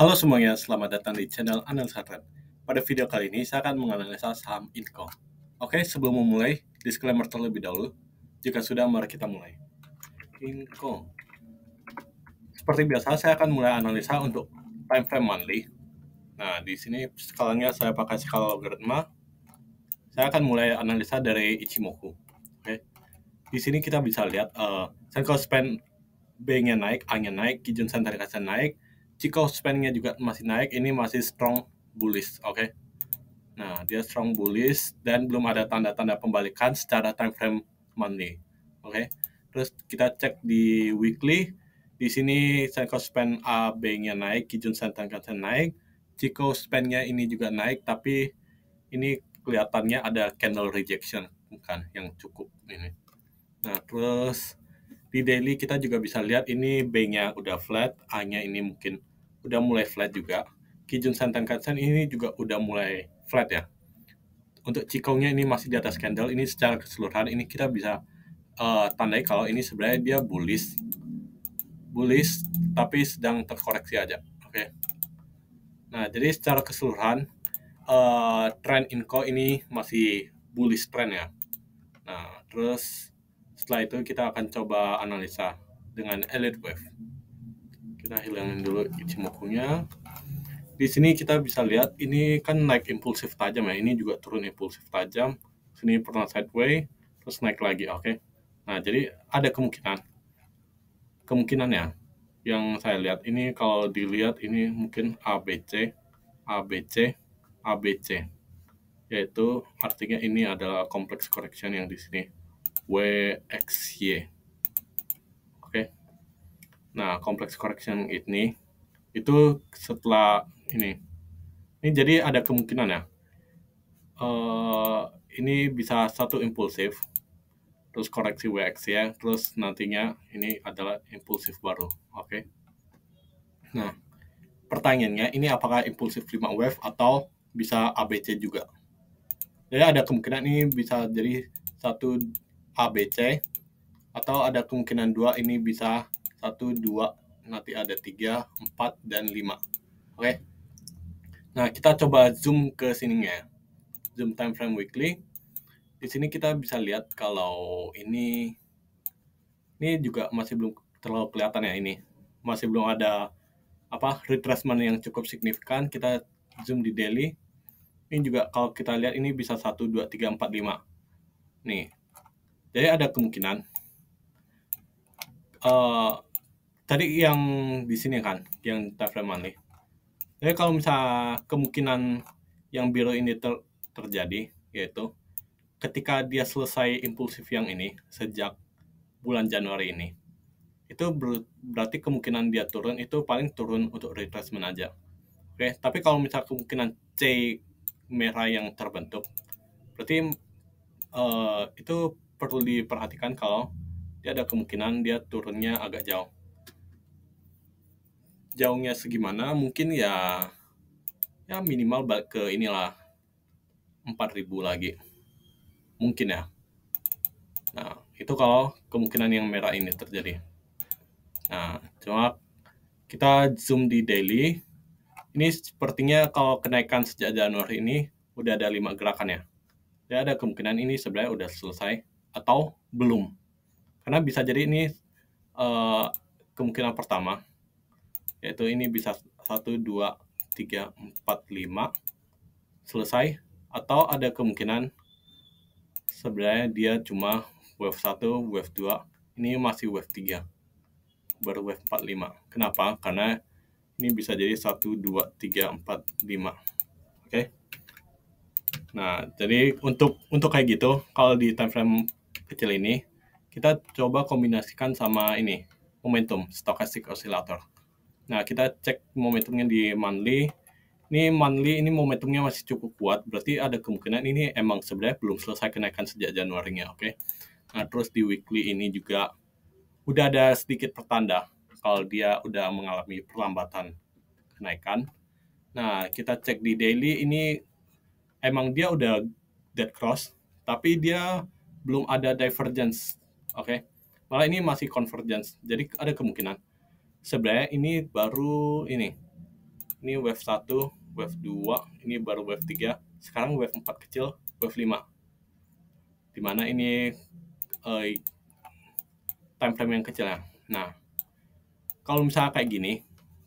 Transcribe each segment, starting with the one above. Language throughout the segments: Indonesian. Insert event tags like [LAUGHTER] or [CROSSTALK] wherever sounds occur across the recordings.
Halo semuanya, selamat datang di channel Analisa Trend. Pada video kali ini, saya akan menganalisa saham Inco. Oke, sebelum memulai, disclaimer terlebih dahulu. Jika sudah, mari kita mulai. Inco. Seperti biasa, saya akan mulai analisa untuk time frame monthly. Nah, di sini skalanya saya pakai skala logaritma. Saya akan mulai analisa dari Ichimoku. Oke. Di sini kita bisa lihat uh, Senko Span B-nya naik, A-nya naik, Kijun Sen naik, jika spendingnya juga masih naik ini masih strong bullish oke okay? nah dia strong bullish dan belum ada tanda-tanda pembalikan secara time frame monthly oke okay? terus kita cek di weekly di sini Senko spend B nya naik, Kijun Sentenkansen naik, Chico spendnya ini juga naik, tapi ini kelihatannya ada candle rejection bukan yang cukup ini. Nah terus di daily kita juga bisa lihat ini B-nya udah flat, A-nya ini mungkin udah mulai flat juga. Kijun Katsen ini juga udah mulai flat ya. Untuk Cikongnya ini masih di atas candle. Ini secara keseluruhan ini kita bisa uh, tandai kalau ini sebenarnya dia bullish. Bullish tapi sedang terkoreksi aja. Oke. Okay. Nah, jadi secara keseluruhan uh, trend inko ini masih bullish trend ya. Nah, terus setelah itu kita akan coba analisa dengan Elliott Wave kita hilangin dulu Ichimoku-nya di sini kita bisa lihat ini kan naik impulsif tajam ya ini juga turun impulsif tajam sini pernah sideways terus naik lagi oke okay? nah jadi ada kemungkinan kemungkinannya yang saya lihat ini kalau dilihat ini mungkin ABC ABC ABC yaitu artinya ini adalah kompleks correction yang di sini WXY Nah, complex correction ini itu setelah ini. Ini jadi ada kemungkinan ya. Uh, ini bisa satu impulsif, terus koreksi WX ya, terus nantinya ini adalah impulsif baru. Oke. Okay? Nah, pertanyaannya ini apakah impulsif 5 wave atau bisa ABC juga? Jadi ada kemungkinan ini bisa jadi satu ABC atau ada kemungkinan dua ini bisa satu dua nanti ada tiga empat dan lima oke okay? nah kita coba zoom ke sini sininya ya. zoom time frame weekly di sini kita bisa lihat kalau ini ini juga masih belum terlalu kelihatan ya ini masih belum ada apa retracement yang cukup signifikan kita zoom di daily ini juga kalau kita lihat ini bisa 1 2 3 4 5 nih jadi ada kemungkinan uh, tadi yang di sini kan yang travel money jadi kalau misal kemungkinan yang biru ini ter terjadi yaitu ketika dia selesai impulsif yang ini sejak bulan Januari ini itu ber berarti kemungkinan dia turun itu paling turun untuk retracement aja oke tapi kalau misal kemungkinan C merah yang terbentuk berarti uh, itu perlu diperhatikan kalau dia ada kemungkinan dia turunnya agak jauh jauhnya segimana mungkin ya ya minimal ke inilah 4000 lagi mungkin ya nah itu kalau kemungkinan yang merah ini terjadi nah cuma kita zoom di daily ini sepertinya kalau kenaikan sejak Januari ini udah ada lima gerakannya ya ada kemungkinan ini sebenarnya udah selesai atau belum karena bisa jadi ini uh, kemungkinan pertama yaitu ini bisa 1, 2, 3, 4, 5 selesai atau ada kemungkinan sebenarnya dia cuma wave 1, wave 2 ini masih wave 3 baru wave 4, 5 kenapa? karena ini bisa jadi 1, 2, 3, 4, 5 oke okay? nah jadi untuk untuk kayak gitu kalau di time frame kecil ini kita coba kombinasikan sama ini momentum stochastic oscillator Nah, kita cek momentumnya di monthly. Ini monthly ini momentumnya masih cukup kuat, berarti ada kemungkinan ini emang sebenarnya belum selesai kenaikan sejak januari nya oke. Okay? Nah, terus di weekly ini juga udah ada sedikit pertanda kalau dia udah mengalami perlambatan kenaikan. Nah, kita cek di daily ini emang dia udah dead cross, tapi dia belum ada divergence, oke. Okay? Malah ini masih convergence. Jadi ada kemungkinan sebenarnya ini baru ini ini wave 1 wave 2 ini baru wave 3 sekarang wave 4 kecil wave 5 dimana ini uh, time frame yang kecil ya nah kalau misalnya kayak gini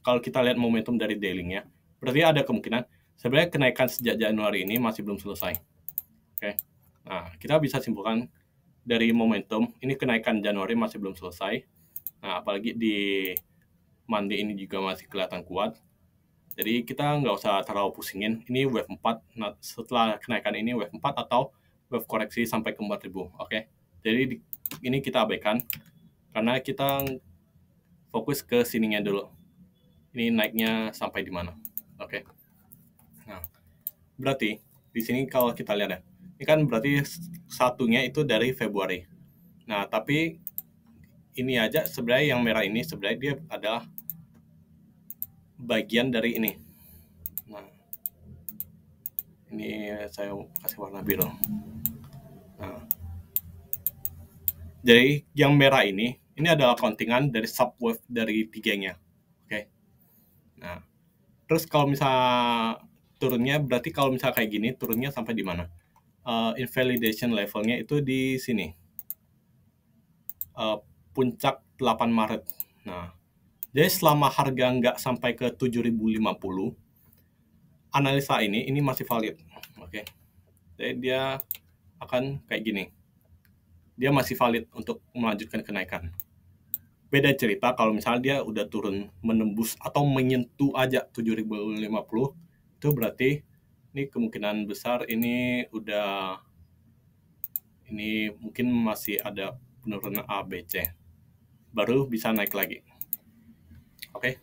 kalau kita lihat momentum dari dailynya berarti ada kemungkinan sebenarnya kenaikan sejak Januari ini masih belum selesai oke okay. nah kita bisa simpulkan dari momentum ini kenaikan Januari masih belum selesai nah apalagi di Mandi ini juga masih kelihatan kuat. Jadi kita nggak usah terlalu pusingin. Ini wave 4. Nah, setelah kenaikan ini wave 4 atau wave koreksi sampai ke 4000, oke? Okay? Jadi di, ini kita abaikan karena kita fokus ke sininya dulu. Ini naiknya sampai di mana? Oke. Okay. Nah, berarti di sini kalau kita lihat ya, ini kan berarti satunya itu dari Februari. Nah, tapi ini aja sebenarnya yang merah ini sebenarnya dia adalah bagian dari ini nah ini saya kasih warna biru nah jadi yang merah ini ini adalah kontingan dari subwave dari tiganya oke okay? nah terus kalau misalnya turunnya berarti kalau misalnya kayak gini turunnya sampai di mana uh, invalidation levelnya itu di sini uh, puncak 8 Maret. Nah, jadi selama harga nggak sampai ke 7050, analisa ini ini masih valid. Oke. Okay. Jadi dia akan kayak gini. Dia masih valid untuk melanjutkan kenaikan. Beda cerita kalau misalnya dia udah turun menembus atau menyentuh aja 7050, itu berarti ini kemungkinan besar ini udah ini mungkin masih ada penurunan ABC baru bisa naik lagi. Oke, okay?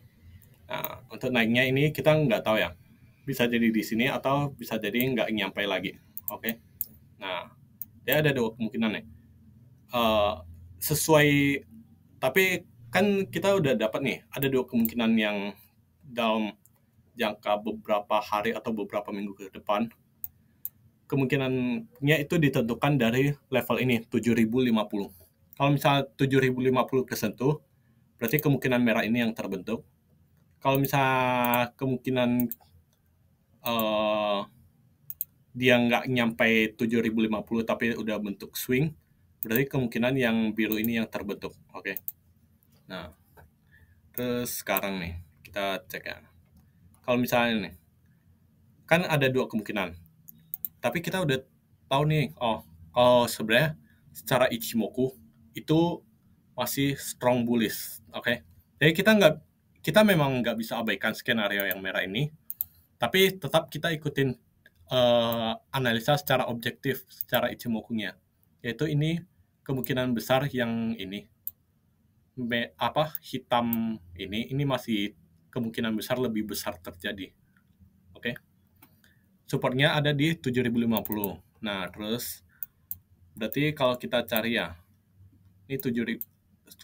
nah, untuk naiknya ini kita nggak tahu ya, bisa jadi di sini atau bisa jadi nggak nyampe lagi. Oke, okay? nah dia ada dua kemungkinan nih, Uh, sesuai, tapi kan kita udah dapat nih, ada dua kemungkinan yang dalam jangka beberapa hari atau beberapa minggu ke depan kemungkinannya itu ditentukan dari level ini 7050 kalau misalnya 7050 kesentuh, berarti kemungkinan merah ini yang terbentuk. Kalau misalnya kemungkinan uh, dia nggak nyampe 7050 tapi udah bentuk swing, berarti kemungkinan yang biru ini yang terbentuk. Oke. Okay. Nah, terus sekarang nih kita cek ya. Kalau misalnya nih, kan ada dua kemungkinan. Tapi kita udah tahu nih, oh, oh sebenarnya secara Ichimoku itu masih strong bullish, oke? Okay? Jadi kita nggak kita memang nggak bisa abaikan skenario yang merah ini, tapi tetap kita ikutin uh, analisa secara objektif, secara ichimokunya, Yaitu ini kemungkinan besar yang ini Me, apa hitam ini ini masih kemungkinan besar lebih besar terjadi. Oke. Okay? Supportnya ada di 7050. Nah, terus berarti kalau kita cari ya ini 7000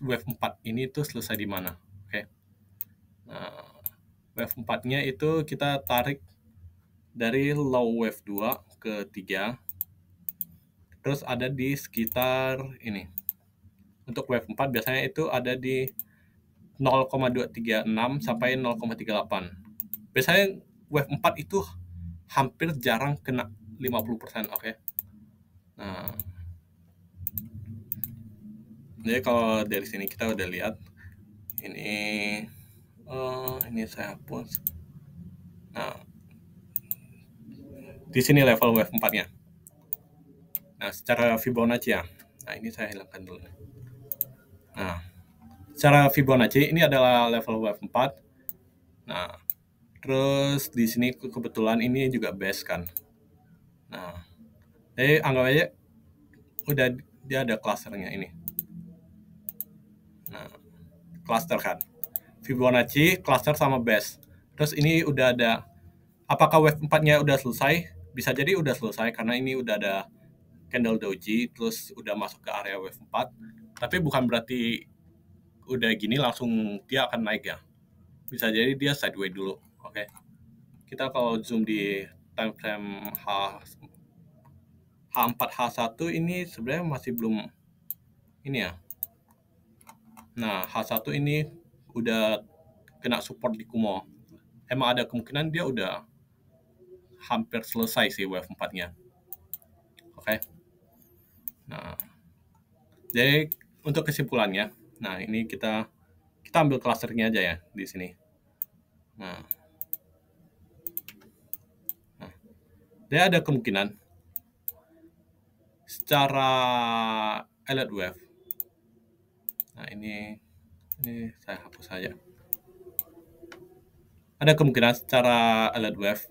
wave 4 ini itu selesai di mana oke okay. nah wave 4 nya itu kita tarik dari low wave 2 ke 3 terus ada di sekitar ini untuk wave 4 biasanya itu ada di 0,236 sampai 0,38 biasanya wave 4 itu hampir jarang kena 50% oke okay? nah jadi kalau dari sini kita udah lihat ini uh, ini saya hapus nah di sini level wave 4 nya nah secara Fibonacci ya nah ini saya hilangkan dulu nah secara Fibonacci ini adalah level wave 4 nah terus di sini kebetulan ini juga base kan nah jadi anggap aja udah dia ada klasernya ini cluster kan. Fibonacci, cluster sama base. Terus ini udah ada apakah wave 4-nya udah selesai? Bisa jadi udah selesai karena ini udah ada candle doji terus udah masuk ke area wave 4. Tapi bukan berarti udah gini langsung dia akan naik ya. Bisa jadi dia sideways dulu. Oke. Okay. Kita kalau zoom di time frame H H4 H1 ini sebenarnya masih belum ini ya Nah, H1 ini udah kena support di Kumo. Emang ada kemungkinan dia udah hampir selesai sih wave 4-nya. Oke. Okay. Nah, jadi untuk kesimpulannya, nah ini kita kita ambil klasternya aja ya di sini. Nah, nah dia ada kemungkinan secara alert wave Nah, ini ini saya hapus saja. Ada kemungkinan secara alert wave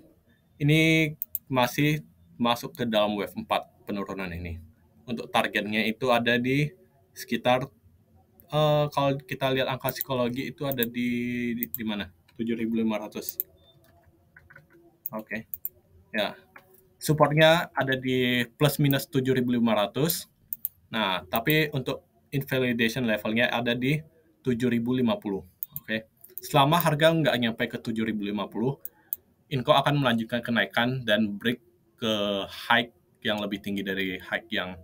ini masih masuk ke dalam wave 4 penurunan ini. Untuk targetnya itu ada di sekitar uh, kalau kita lihat angka psikologi itu ada di di, di mana? 7500. Oke. Okay. Ya. Supportnya ada di plus minus 7500. Nah, tapi untuk invalidation levelnya ada di 7050. Oke. Okay. Selama harga nggak nyampe ke 7050, Inco akan melanjutkan kenaikan dan break ke high yang lebih tinggi dari high yang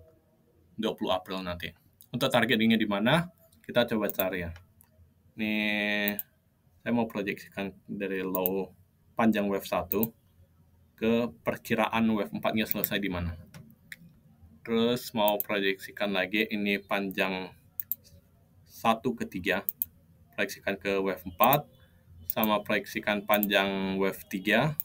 20 April nanti. Untuk targetnya di mana? Kita coba cari ya. Nih, saya mau proyeksikan dari low panjang wave 1 ke perkiraan wave 4-nya selesai di mana terus mau proyeksikan lagi ini panjang 1 ke 3 proyeksikan ke wave 4 sama proyeksikan panjang wave 3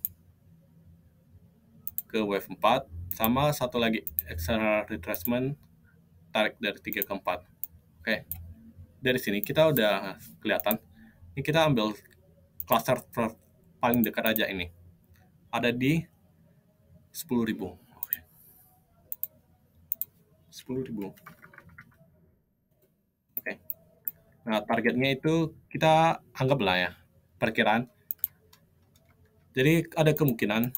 ke wave 4 sama satu lagi external retracement tarik dari 3 ke 4 oke dari sini kita udah kelihatan ini kita ambil cluster paling dekat aja ini ada di 10.000 10.000 oke okay. nah targetnya itu kita anggaplah ya perkiraan jadi ada kemungkinan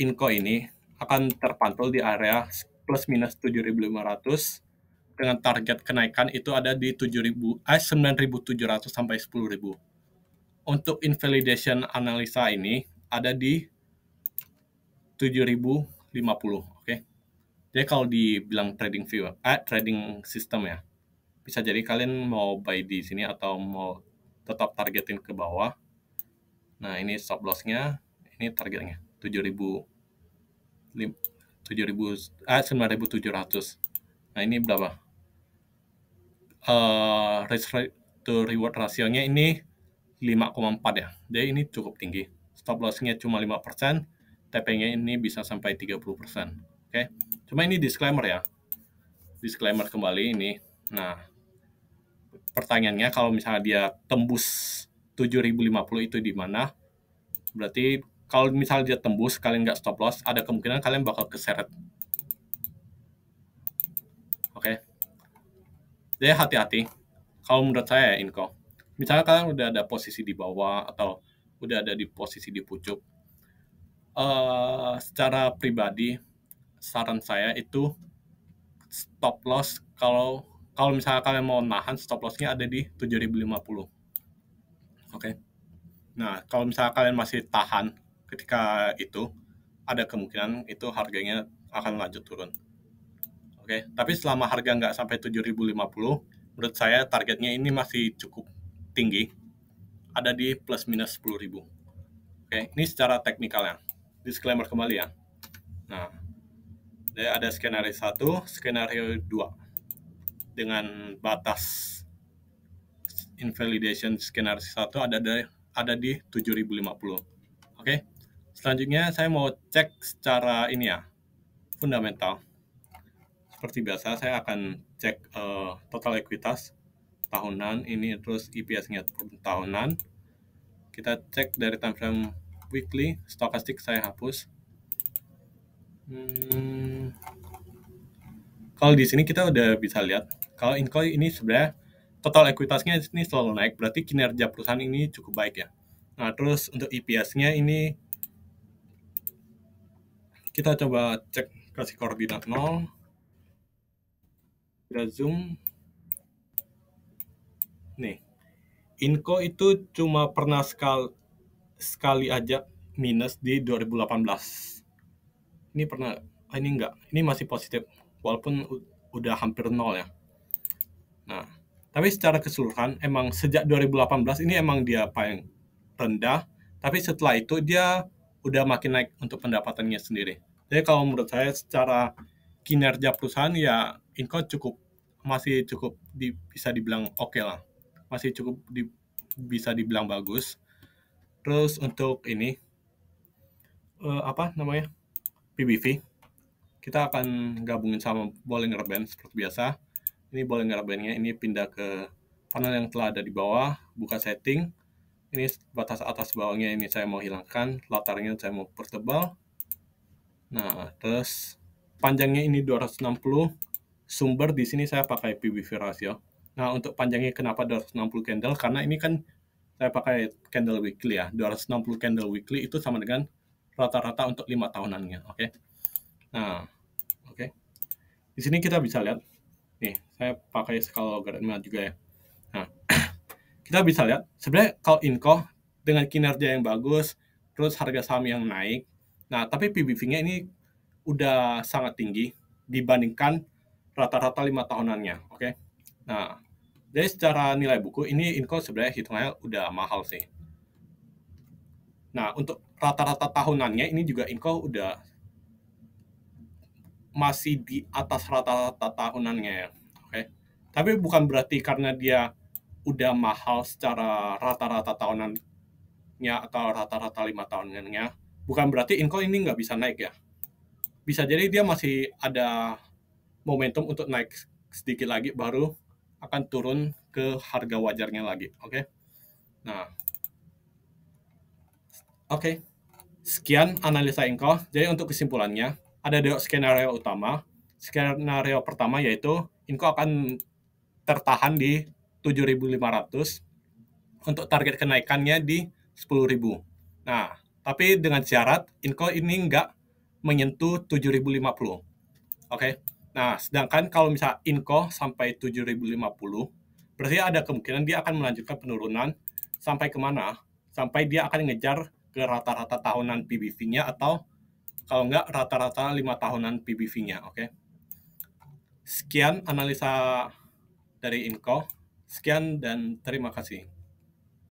inko ini akan terpantul di area plus minus 7.500 dengan target kenaikan itu ada di 7.000 eh 9.700 sampai 10.000. Untuk invalidation analisa ini ada di 7.050. Jadi kalau dibilang trading view, ah, trading system ya, bisa jadi kalian mau buy di sini atau mau tetap targetin ke bawah. Nah ini stop lossnya, ini targetnya 7000 7000 ah 9700. Nah ini berapa? Uh, risk to reward rasionya ini 5,4 ya. Jadi ini cukup tinggi. Stop lossnya cuma 5%, TP-nya ini bisa sampai 30%. Oke. Cuma ini disclaimer ya. Disclaimer kembali ini. Nah, pertanyaannya kalau misalnya dia tembus 7050 itu di mana? Berarti kalau misalnya dia tembus kalian nggak stop loss, ada kemungkinan kalian bakal keseret. Oke. Jadi hati-hati. Kalau menurut saya ya, Inko. Misalnya kalian udah ada posisi di bawah atau udah ada di posisi di pucuk. Uh, secara pribadi saran saya itu stop loss kalau kalau misalnya kalian mau nahan stop lossnya ada di 7050 oke okay? nah kalau misalnya kalian masih tahan ketika itu ada kemungkinan itu harganya akan lanjut turun oke okay? tapi selama harga nggak sampai 7050 menurut saya targetnya ini masih cukup tinggi ada di plus minus 10.000 oke okay? ini secara teknikal ya disclaimer kembali ya nah ada skenario satu, skenario dua dengan batas invalidation skenario satu ada di, ada di 7050. Oke. Okay? Selanjutnya saya mau cek secara ini ya, fundamental. Seperti biasa saya akan cek uh, total ekuitas tahunan, ini terus EPS-nya tahunan. Kita cek dari time frame weekly, stokastik saya hapus. Hmm, kalau di sini kita udah bisa lihat kalau Inco ini sebenarnya total ekuitasnya ini selalu naik, berarti kinerja perusahaan ini cukup baik ya. Nah, terus untuk EPS-nya ini kita coba cek kasih koordinat 0. Kita zoom. Nih. inko itu cuma pernah sekali sekali aja minus di 2018. Ini pernah oh, ini enggak ini masih positif walaupun udah hampir nol ya nah tapi secara keseluruhan emang sejak 2018 ini emang dia paling rendah tapi setelah itu dia udah makin naik untuk pendapatannya sendiri jadi kalau menurut saya secara kinerja perusahaan ya Inco cukup masih cukup di, bisa dibilang oke okay lah masih cukup di, bisa dibilang bagus terus untuk ini uh, apa namanya PBV kita akan gabungin sama Bollinger Band seperti biasa. Ini Bollinger Bandnya ini pindah ke panel yang telah ada di bawah, buka setting. Ini batas atas bawahnya ini saya mau hilangkan, latarnya saya mau pertebal. Nah, terus panjangnya ini 260, sumber di sini saya pakai PBV ratio. Nah, untuk panjangnya kenapa 260 candle? Karena ini kan saya pakai candle weekly ya. 260 candle weekly itu sama dengan rata-rata untuk 5 tahunannya, oke. Okay? Nah, di sini kita bisa lihat, nih saya pakai skala logaritma juga ya. Nah, [CLEARS THROAT] kita bisa lihat sebenarnya kalau Inco dengan kinerja yang bagus, terus harga saham yang naik, nah tapi PBV-nya ini udah sangat tinggi dibandingkan rata-rata lima tahunannya, oke? Okay? Nah, jadi secara nilai buku ini Inco sebenarnya hitungannya udah mahal sih. Nah, untuk rata-rata tahunannya ini juga Inco udah masih di atas rata-rata tahunannya ya. Oke. Tapi bukan berarti karena dia udah mahal secara rata-rata tahunannya atau rata-rata lima tahunannya, bukan berarti inko ini nggak bisa naik ya. Bisa jadi dia masih ada momentum untuk naik sedikit lagi baru akan turun ke harga wajarnya lagi, oke? Okay? Nah, oke. Okay. Sekian analisa Inko. Jadi untuk kesimpulannya, ada dua skenario utama. Skenario pertama yaitu Inco akan tertahan di 7.500 untuk target kenaikannya di 10.000. Nah, tapi dengan syarat Inco ini nggak menyentuh 7.050. Oke. Okay? Nah, sedangkan kalau misal Inco sampai 7.050, berarti ada kemungkinan dia akan melanjutkan penurunan sampai kemana? Sampai dia akan ngejar ke rata-rata tahunan PBV-nya atau kalau enggak, rata-rata lima tahunan PBV-nya, oke? Okay? Sekian analisa dari Inco. Sekian dan terima kasih.